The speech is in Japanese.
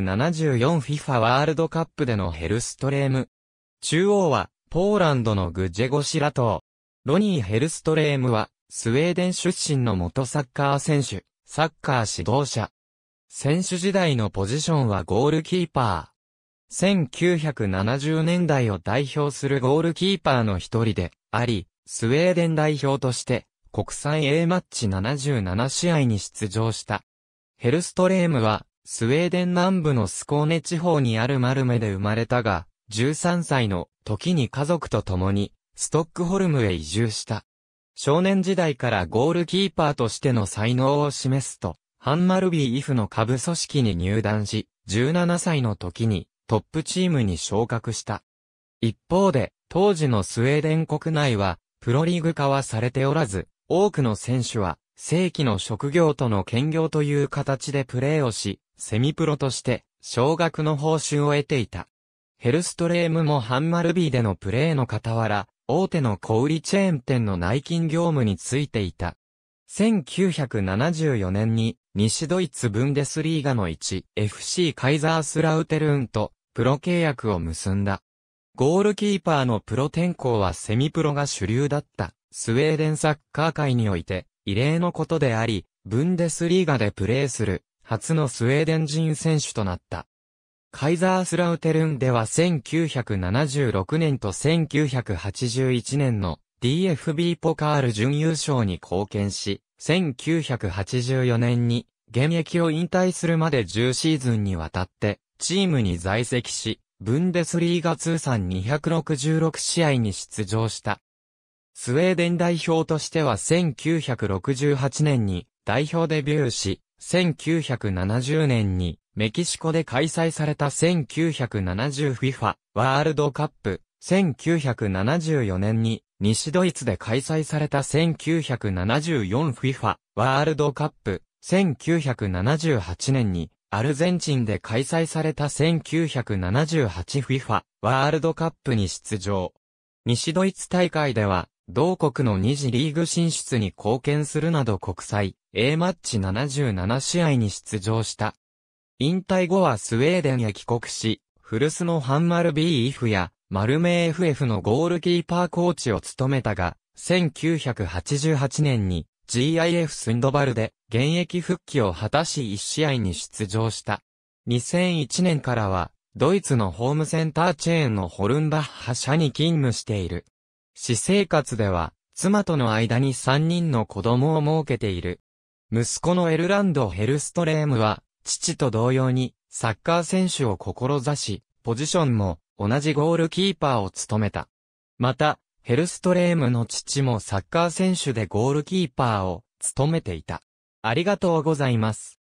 74FIFA ワールドカップでのヘルストレーム。中央は、ポーランドのグジェゴシラ島。ロニー・ヘルストレームは、スウェーデン出身の元サッカー選手、サッカー指導者。選手時代のポジションはゴールキーパー。1970年代を代表するゴールキーパーの一人であり、スウェーデン代表として国際 A マッチ77試合に出場した。ヘルストレームはスウェーデン南部のスコーネ地方にあるマルメで生まれたが、13歳の時に家族と共に、ストックホルムへ移住した。少年時代からゴールキーパーとしての才能を示すと、ハンマルビー・イフの下部組織に入団し、17歳の時にトップチームに昇格した。一方で、当時のスウェーデン国内は、プロリーグ化はされておらず、多くの選手は、正規の職業との兼業という形でプレーをし、セミプロとして、少額の報酬を得ていた。ヘルストレームもハンマルビーでのプレーの傍ら、大手の小売チェーン店の内勤業務についていた。1974年に、西ドイツブンデスリーガの 1FC カイザースラウテルンと、プロ契約を結んだ。ゴールキーパーのプロ転向はセミプロが主流だった、スウェーデンサッカー界において、異例のことであり、ブンデスリーガでプレーする、初のスウェーデン人選手となった。カイザースラウテルンでは1976年と1981年の DFB ポカール準優勝に貢献し、1984年に現役を引退するまで10シーズンにわたってチームに在籍し、ブンデスリーガ通算266試合に出場した。スウェーデン代表としては1968年に代表デビューし、1970年にメキシコで開催された 1970FIFA ワールドカップ、1974年に西ドイツで開催された 1974FIFA ワールドカップ、1978年にアルゼンチンで開催された 1978FIFA ワールドカップに出場。西ドイツ大会では同国の2次リーグ進出に貢献するなど国際 A マッチ77試合に出場した。引退後はスウェーデンへ帰国し、古巣のハンマル b フやマルメ FF のゴールキーパーコーチを務めたが、1988年に GIF スンドバルで現役復帰を果たし1試合に出場した。2001年からはドイツのホームセンターチェーンのホルンバッハ社に勤務している。私生活では妻との間に3人の子供を設けている。息子のエルランド・ヘルストレームは、父と同様に、サッカー選手を志し、ポジションも、同じゴールキーパーを務めた。また、ヘルストレームの父もサッカー選手でゴールキーパーを、務めていた。ありがとうございます。